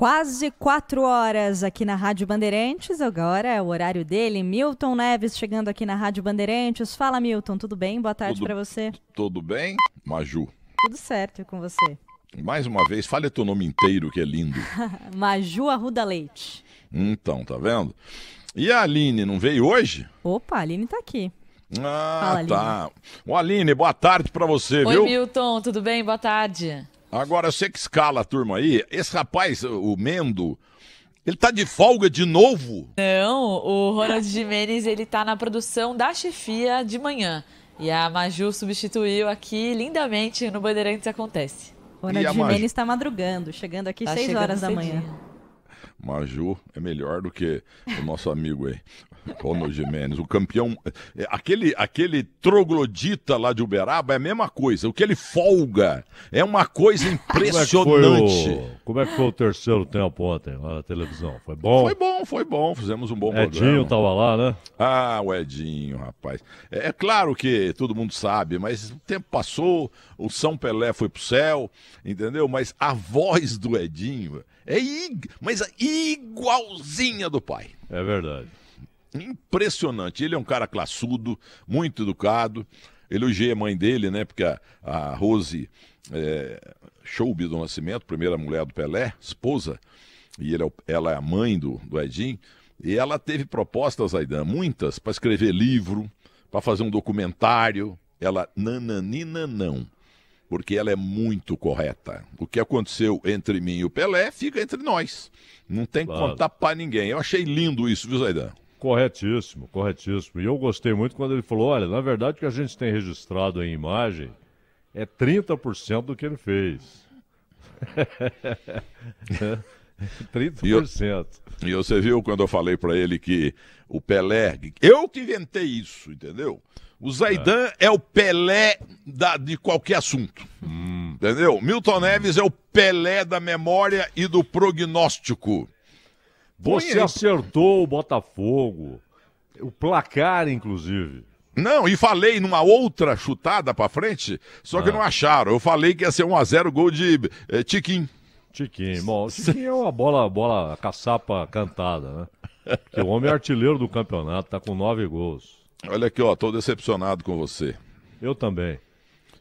Quase quatro horas aqui na Rádio Bandeirantes. Agora é o horário dele. Milton Neves chegando aqui na Rádio Bandeirantes. Fala, Milton, tudo bem? Boa tarde para você. Tudo bem, Maju? Tudo certo com você. Mais uma vez, fale teu nome inteiro, que é lindo. Maju Arruda Leite. Então, tá vendo? E a Aline, não veio hoje? Opa, a Aline tá aqui. Ah, Fala, tá. Aline. Aline, boa tarde para você, Oi, viu? Oi, Milton, tudo bem? Boa tarde. Agora, você que escala a turma aí, esse rapaz, o Mendo, ele tá de folga de novo? Não, o Ronald Jimenez, ele tá na produção da chefia de manhã. E a Maju substituiu aqui lindamente no Bandeirantes Acontece. Ronald Jimenez está madrugando, chegando aqui às tá 6 horas da manhã. Maju é melhor do que o nosso amigo aí. Ronald Jimenez, o campeão. É, aquele, aquele troglodita lá de Uberaba é a mesma coisa. O que ele folga é uma coisa impressionante. Como é que foi o, Como é que foi o terceiro tempo ontem lá na televisão? Foi bom? Foi bom, foi bom. Fizemos um bom Edinho programa. Edinho tava lá, né? Ah, o Edinho, rapaz. É, é claro que todo mundo sabe, mas o tempo passou, o São Pelé foi pro céu, entendeu? Mas a voz do Edinho é ig... mas é igualzinha do pai. É verdade impressionante. Ele é um cara classudo, muito educado. Elogiei a mãe dele, né? Porque a, a Rose é, Choube do Nascimento, primeira mulher do Pelé, esposa, e ele é, ela é a mãe do, do Edinho. E ela teve propostas, Aidan, muitas, para escrever livro, para fazer um documentário. Ela, nananina, não. Porque ela é muito correta. O que aconteceu entre mim e o Pelé fica entre nós. Não tem que claro. contar para ninguém. Eu achei lindo isso, viu, Zaidan? Corretíssimo, corretíssimo. E eu gostei muito quando ele falou: olha, na verdade o que a gente tem registrado em imagem é 30% do que ele fez. 30%. E, eu, e você viu quando eu falei para ele que o Pelé. Eu que inventei isso, entendeu? O Zaidan é, é o Pelé da, de qualquer assunto. Hum. Entendeu? Milton Neves é o Pelé da memória e do prognóstico. Você acertou o Botafogo. O placar, inclusive. Não, e falei numa outra chutada pra frente, só ah. que não acharam. Eu falei que ia ser 1x0 gol de eh, Tiquim. Tiquinho, bom, Tiquinho é uma bola, bola caçapa cantada, né? Porque o homem é artilheiro do campeonato, tá com nove gols. Olha aqui, ó, tô decepcionado com você. Eu também.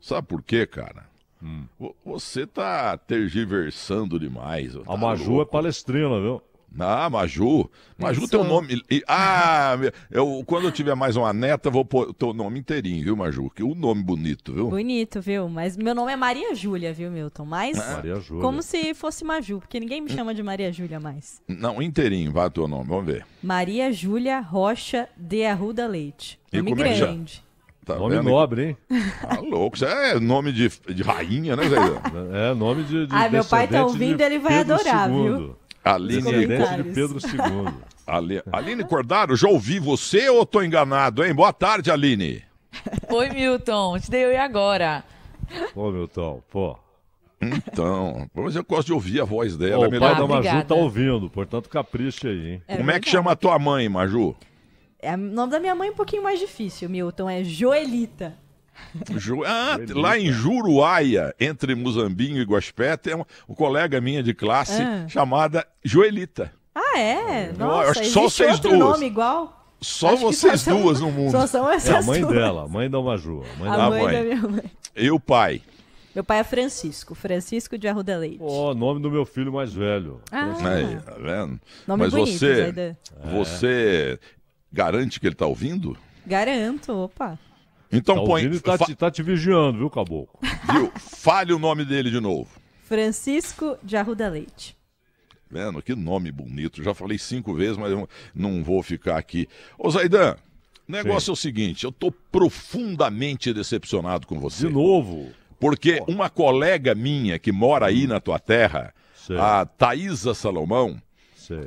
Sabe por quê, cara? Hum. Você tá tergiversando demais. Tá a Maju é louco. é palestrina, viu? Ah, Maju. Maju teu nome. Ah, eu, quando eu tiver mais uma neta, vou pôr teu nome inteirinho, viu, Maju? Que o um nome bonito, viu? Bonito, viu? Mas meu nome é Maria Júlia, viu, Milton? Mas é. Maria Júlia. como se fosse Maju, porque ninguém me chama de Maria Júlia mais. Não, inteirinho, vai teu nome, vamos ver. Maria Júlia Rocha de Arruda Leite. E nome é grande. Já... Tá nome vendo? nobre, hein? Tá louco. Isso é nome de, de rainha, né, Zé? é, nome de. de ah, meu pai tá ouvindo, ele vai adorar, II. viu? Aline Descendente de Pedro II. Ale... Aline Cordaro, já ouvi você ou estou enganado, hein? Boa tarde, Aline. Oi, Milton. Te dei oi agora. Ô, Milton, pô. Então, mas eu gosto de ouvir a voz dela. é melhor... O pai da Maju tá ouvindo, portanto capricha aí, hein? É Como é que chama a tua mãe, Maju? É, o nome da minha mãe é um pouquinho mais difícil, Milton. É Joelita. Ju... Ah, lá em Juruáia, entre Muzambinho e Guaspé, tem um, um colega minha de classe ah. chamada Joelita. Ah, é? Nossa, acho que só vocês outro duas. nome igual? Só acho vocês só duas no mundo. Só são essas é a mãe duas. dela, mãe da Maju. A mãe, a da... mãe, mãe. da minha mãe. E o pai? Meu pai é Francisco, Francisco de Arruda Leite. Ó, oh, nome do meu filho mais velho. Ah. Aí, tá vendo? Nome Mas bonito, você, ainda. Né, é. você é. garante que ele tá ouvindo? Garanto, opa. Então tá põe. Ele tá, fa... tá, te vigiando, viu, caboclo? Viu? Fale o nome dele de novo. Francisco de Arruda Leite. Vendo? Que nome bonito. Já falei cinco vezes, mas não vou ficar aqui. Ô, Zaidan, o negócio Sim. é o seguinte: eu tô profundamente decepcionado com você. De novo? Porque uma colega minha que mora aí na tua terra, Sim. a Thaisa Salomão,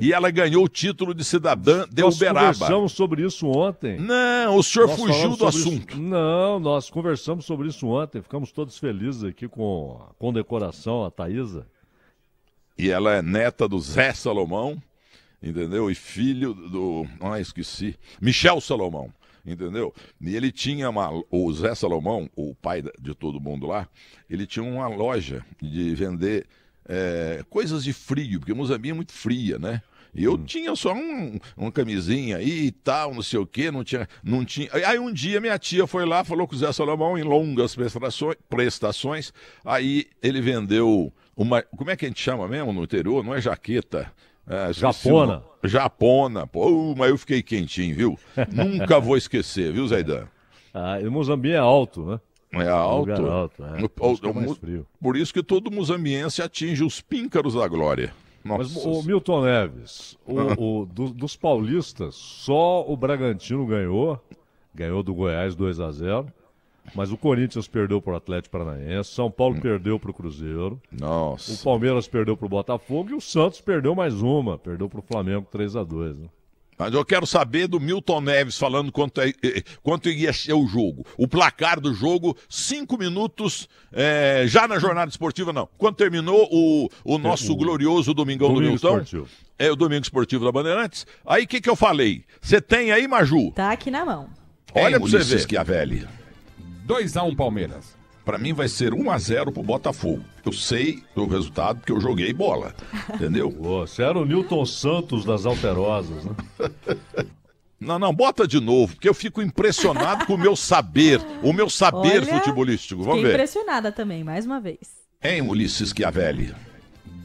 e ela ganhou o título de cidadã de nós Uberaba. Nós conversamos sobre isso ontem. Não, o senhor nós fugiu do assunto. Isso. Não, nós conversamos sobre isso ontem. Ficamos todos felizes aqui com a condecoração, a Thaisa. E ela é neta do Zé Salomão, entendeu? E filho do. Ah, esqueci. Michel Salomão entendeu? E ele tinha uma. O Zé Salomão, o pai de todo mundo lá, ele tinha uma loja de vender é, coisas de frio, porque Moçambique é muito fria, né? Eu hum. tinha só um, uma camisinha aí e tal, não sei o quê, não tinha, não tinha. Aí um dia minha tia foi lá, falou com o Zé Salomão em longas prestações, aí ele vendeu uma, como é que a gente chama mesmo no interior? Não é jaqueta. É, Japona. Japona, pô, uh, mas eu fiquei quentinho, viu? Nunca vou esquecer, viu, Zaidan? Ah, Mozambique é alto, né? É, é alto. É alto é. O, o, é por isso que todo musambiense atinge os píncaros da glória. Nossa. Mas o Milton Neves, ah. o, do, dos paulistas, só o Bragantino ganhou. Ganhou do Goiás 2 a 0 mas o Corinthians perdeu para o Atlético Paranaense, São Paulo hum. perdeu para o Cruzeiro, Nossa. o Palmeiras perdeu para o Botafogo e o Santos perdeu mais uma, perdeu para o Flamengo 3 a 2 né? Mas eu quero saber do Milton Neves falando quanto, é, eh, quanto ia ser o jogo. O placar do jogo, cinco minutos, é, já na jornada esportiva, não. Quando terminou o, o nosso é, o... glorioso Domingão Domingo do Milton. Esportivo. É o Domingo Esportivo da Bandeirantes. Aí o que, que eu falei? Você tem aí, Maju? Tá aqui na mão. Olha pra você ver. Schiavelli. 2x1 um, Palmeiras. Para mim vai ser 1 a 0 pro Botafogo. Eu sei o resultado porque eu joguei bola. Entendeu? Você era o Newton Santos das Alterosas, né? Não, não, bota de novo, porque eu fico impressionado com o meu saber, o meu saber Olha, futebolístico. Vamos ver. impressionada também, mais uma vez. Hein, Ulisses Chiavelli?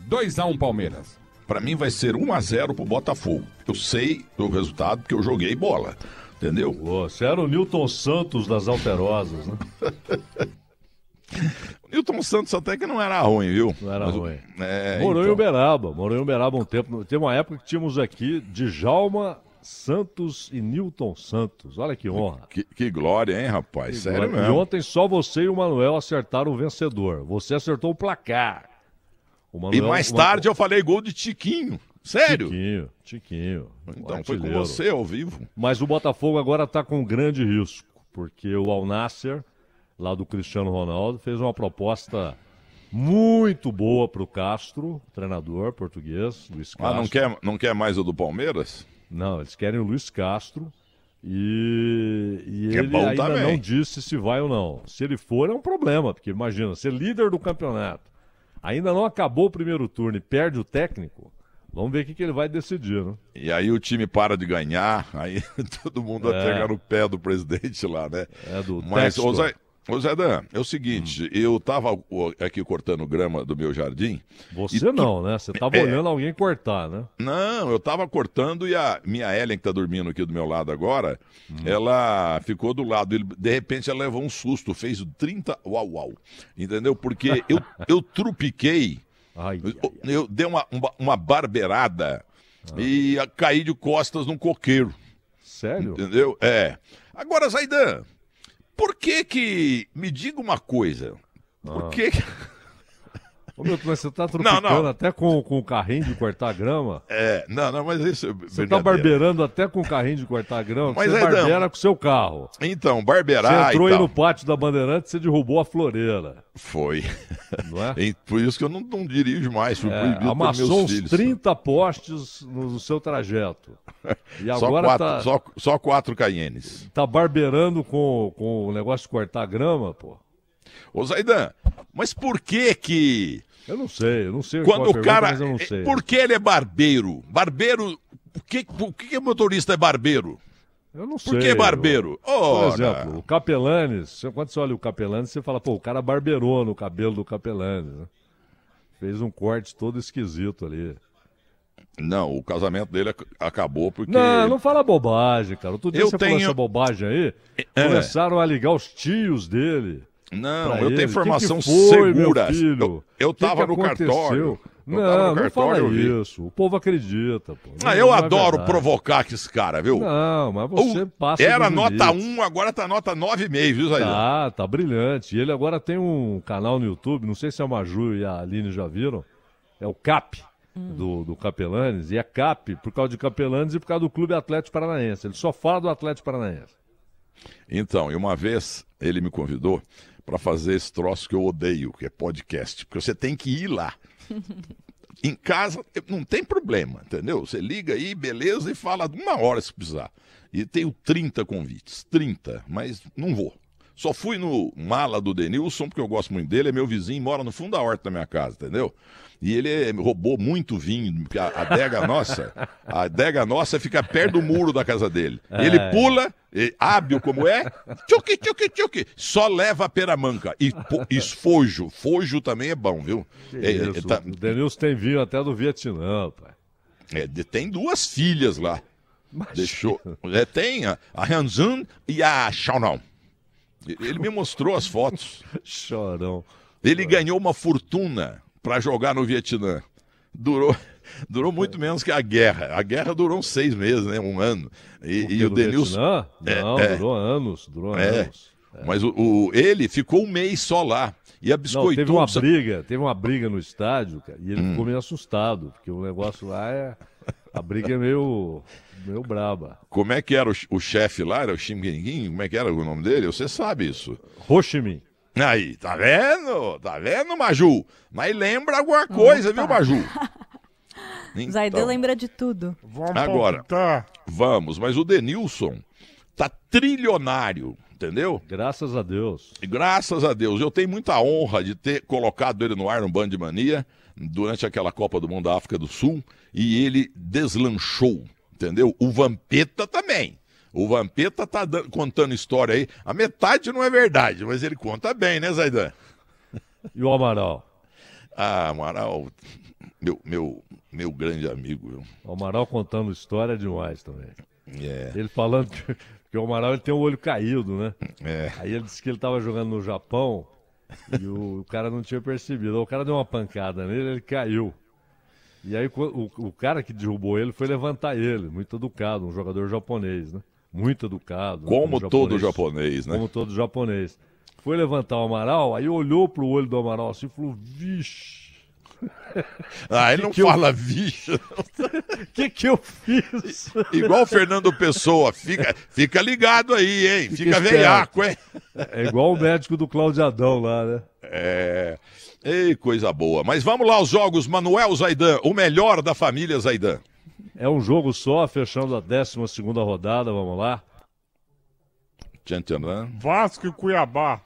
2 a 1 Palmeiras. Para mim vai ser 1 a 0 pro Botafogo. Eu sei o resultado porque eu joguei bola. Entendeu? Você era o Newton Santos das Alterosas, né? O Newton Santos até que não era ruim, viu? Não era Mas, ruim. É, então. morou então... em Uberaba, morou em Uberaba um tempo. Teve uma época que tínhamos aqui Djalma, Santos e Newton Santos. Olha que honra. Que, que glória, hein, rapaz? Que Sério glória. mesmo. E ontem só você e o Manuel acertaram o vencedor. Você acertou o placar. O Manuel, e mais tarde uma... eu falei gol de Tiquinho. Sério? Tiquinho, Tiquinho. Então foi com você ao vivo. Mas o Botafogo agora está com um grande risco, porque o Alnasser lá do Cristiano Ronaldo, fez uma proposta muito boa para o Castro, treinador português, Luiz Castro. Ah, não quer, não quer mais o do Palmeiras? Não, eles querem o Luiz Castro. E, e é ele ainda também. não disse se vai ou não. Se ele for, é um problema, porque imagina, ser líder do campeonato, ainda não acabou o primeiro turno e perde o técnico, vamos ver o que, que ele vai decidir, né? E aí o time para de ganhar, aí todo mundo é. vai pegar no pé do presidente lá, né? É do Mas, Textor. Ô Dan, é o seguinte, hum. eu tava aqui cortando grama do meu jardim. Você tu... não, né? Você tava é... olhando alguém cortar, né? Não, eu tava cortando e a minha Ellen, que tá dormindo aqui do meu lado agora, hum. ela ficou do lado. De repente ela levou um susto, fez 30 uau uau. Entendeu? Porque eu, eu trupiquei, ai, ai, ai. eu dei uma, uma, uma barbeirada ah. e caí de costas num coqueiro. Sério? Entendeu? É. Agora, Zaidan, por que que. Me diga uma coisa. Por ah. que. Ô, meu, mas você tá trocando não, não. até com, com o carrinho de cortar grama? É, não, não, mas isso. É você tá barbeirando até com o carrinho de cortar grama? Mas você é, barbeira não. com o seu carro. Então, barbear. Você entrou aí no pátio da Bandeirante você derrubou a floreira. Foi. Não é? E por isso que eu não, não dirijo mais. Fui é, amassou uns filhos. 30 postes no, no seu trajeto. E só agora quatro, tá, só, só quatro Cayennes. Tá barbeirando com, com o negócio de cortar grama, pô. Ô Zaidan, mas por que que eu não sei, eu não sei. Quando o pergunta, cara. Por que ele é barbeiro? Barbeiro. Por que, por que motorista é barbeiro? Eu não sei. Por que barbeiro? Eu... Por exemplo, o Capelanes, quando você olha o Capelanes, você fala, pô, o cara barbeirou no cabelo do Capelanes. Né? Fez um corte todo esquisito ali. Não, o casamento dele acabou porque. Não, não fala bobagem, cara. Outro dia eu você tenho... falou essa bobagem aí. É. Começaram a ligar os tios dele não, eu ele. tenho informação que que segura. Eu, eu tava que no cartório. Eu não, não fala isso. O povo acredita. Pô. Não, ah, eu é adoro provocar que esse cara, viu? Não, mas você o... Uh, passa. Era nota 1, agora tá nota 9,5, viu, Zaidu? Ah, tá, tá brilhante. E ele agora tem um canal no YouTube, não sei se a é Maju e a Aline já viram. É o CAP. Hum. Do, do Capelanes, e é CAP por causa de Capelanes e por causa do Clube Atlético Paranaense. Ele só fala do Atlético Paranaense. Então, e uma vez ele me convidou para fazer esse troço que eu odeio, que é podcast, porque você tem que ir lá. em casa não tem problema, entendeu? Você liga aí, beleza, e fala uma hora se precisar. E tenho 30 convites, 30, mas não vou. Só fui no mala do Denilson, porque eu gosto muito dele, é meu vizinho, mora no fundo da horta da minha casa, entendeu? E ele é, roubou muito vinho, porque a adega nossa, a adega nossa fica perto do muro da casa dele. É. Ele pula, hábil como é, tchuc, tchuc, tchuc, só leva a peramanca. E esfojo, fojo também é bom, viu? É, é, tá... O Denilson tem vinho até do Vietnã, pai. É, tem duas filhas lá. Imagina. Deixou. É, tem a, a Hanzun e a Xiaonão. Ele me mostrou as fotos. Chorão. Ele Chorão. ganhou uma fortuna para jogar no Vietnã. Durou, durou muito menos que a guerra. A guerra durou uns seis meses, né? Um ano. E, o, e o Denilson. É, Não, é, durou anos, durou é. anos. É. Mas o, o, ele ficou um mês só lá. E a biscoitou... Não, teve uma briga, teve uma briga no estádio, cara, e ele hum. ficou meio assustado, porque o negócio lá é. A briga é meio, meio braba. Como é que era o, o chefe lá? Era o Xinguinguinho? Como é que era o nome dele? Você sabe isso. Roximin. Aí, tá vendo? Tá vendo, Maju? Mas lembra alguma coisa, Opa. viu, Maju? Então, Zaide lembra de tudo. Vamos Agora, voltar. vamos, mas o Denilson, tá trilionário, entendeu? Graças a Deus. Graças a Deus. Eu tenho muita honra de ter colocado ele no ar no Band Mania durante aquela Copa do Mundo da África do Sul e ele deslanchou, entendeu? O Vampeta também. O Vampeta tá dando, contando história aí. A metade não é verdade, mas ele conta bem, né, Zaidan? E o Amaral? Ah, Amaral, meu, meu, meu grande amigo. O Amaral contando história demais também. É. Ele falando que porque o Amaral ele tem o um olho caído, né? É. Aí ele disse que ele estava jogando no Japão e o, o, cara não tinha percebido. O cara deu uma pancada nele, ele caiu. E aí o, o cara que derrubou ele foi levantar ele, muito educado, um jogador japonês, né? Muito educado. Né? Como japonês, todo japonês, né? Como todo japonês. Foi levantar o Amaral, aí olhou pro olho do Amaral assim e falou: vixe. Ah, ele que não que fala eu... vixe. O que, que eu fiz? Igual o Fernando Pessoa, fica, fica ligado aí, hein? Fica, fica hein? É igual o médico do Cláudio Adão lá, né? É. Ei, coisa boa. Mas vamos lá aos jogos. Manuel Zaidan, o melhor da família Zaidan. É um jogo só, fechando a 12 rodada. Vamos lá. Vasco e Cuiabá.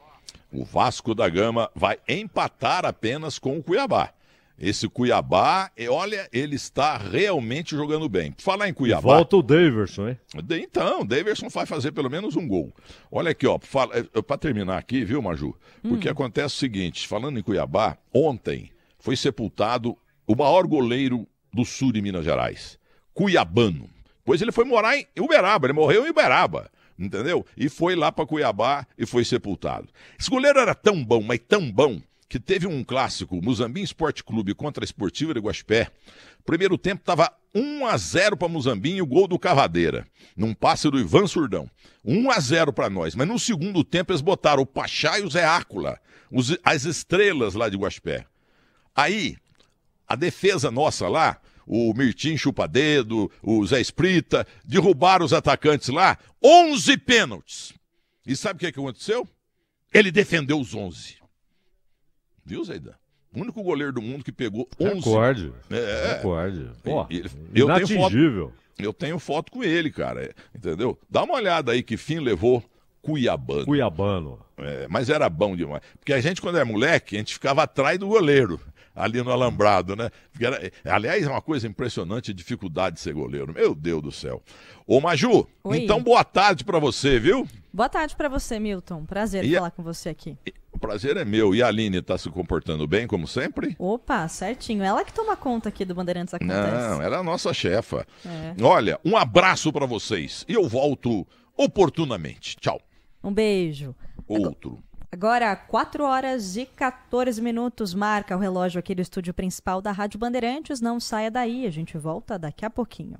O Vasco da Gama vai empatar apenas com o Cuiabá. Esse Cuiabá, e olha, ele está realmente jogando bem. Falar em Cuiabá. Volta o Daverson, hein? Então, Daverson vai fazer pelo menos um gol. Olha aqui, ó, para é, é, terminar aqui, viu, Maju? Porque hum. acontece o seguinte, falando em Cuiabá, ontem foi sepultado o maior goleiro do sul de Minas Gerais, cuiabano. Pois ele foi morar em Uberaba, ele morreu em Uberaba entendeu? E foi lá para Cuiabá e foi sepultado. Esse goleiro era tão bom, mas tão bom, que teve um clássico, Muzambim Esporte Clube contra a Esportiva de Guaxpé. Primeiro tempo estava 1 a 0 para Muzambim e o gol do Cavadeira, num passe do Ivan Surdão. 1 a 0 para nós, mas no segundo tempo eles botaram o Pachá e o Zé Ácula, os, as estrelas lá de Guaxpé. Aí, a defesa nossa lá, o Mirtim Chupadedo, o Zé Esprita, derrubaram os atacantes lá, 11 pênaltis. E sabe o que, é que aconteceu? Ele defendeu os 11. Viu, Zeidan? O único goleiro do mundo que pegou 11. Recorde. É. Recorde. Pô, ele, eu inatingível. Tenho foto, eu tenho foto com ele, cara. É, entendeu? Dá uma olhada aí que fim levou Cuiabano. Cuiabano. É, mas era bom demais. Porque a gente, quando era é moleque, a gente ficava atrás do goleiro, ali no alambrado, né? Era, é, aliás, é uma coisa impressionante a dificuldade de ser goleiro. Meu Deus do céu. Ô, Maju, Oi. então boa tarde para você, viu? Boa tarde para você, Milton. Prazer e... falar com você aqui. E... O prazer é meu. E a Aline está se comportando bem, como sempre? Opa, certinho. Ela que toma conta aqui do Bandeirantes Acontece. Não, ela é a nossa chefa. É. Olha, um abraço para vocês. E eu volto oportunamente. Tchau. Um beijo. Outro. Agora, 4 horas e 14 minutos, marca o relógio aqui do estúdio principal da Rádio Bandeirantes. Não saia daí, a gente volta daqui a pouquinho.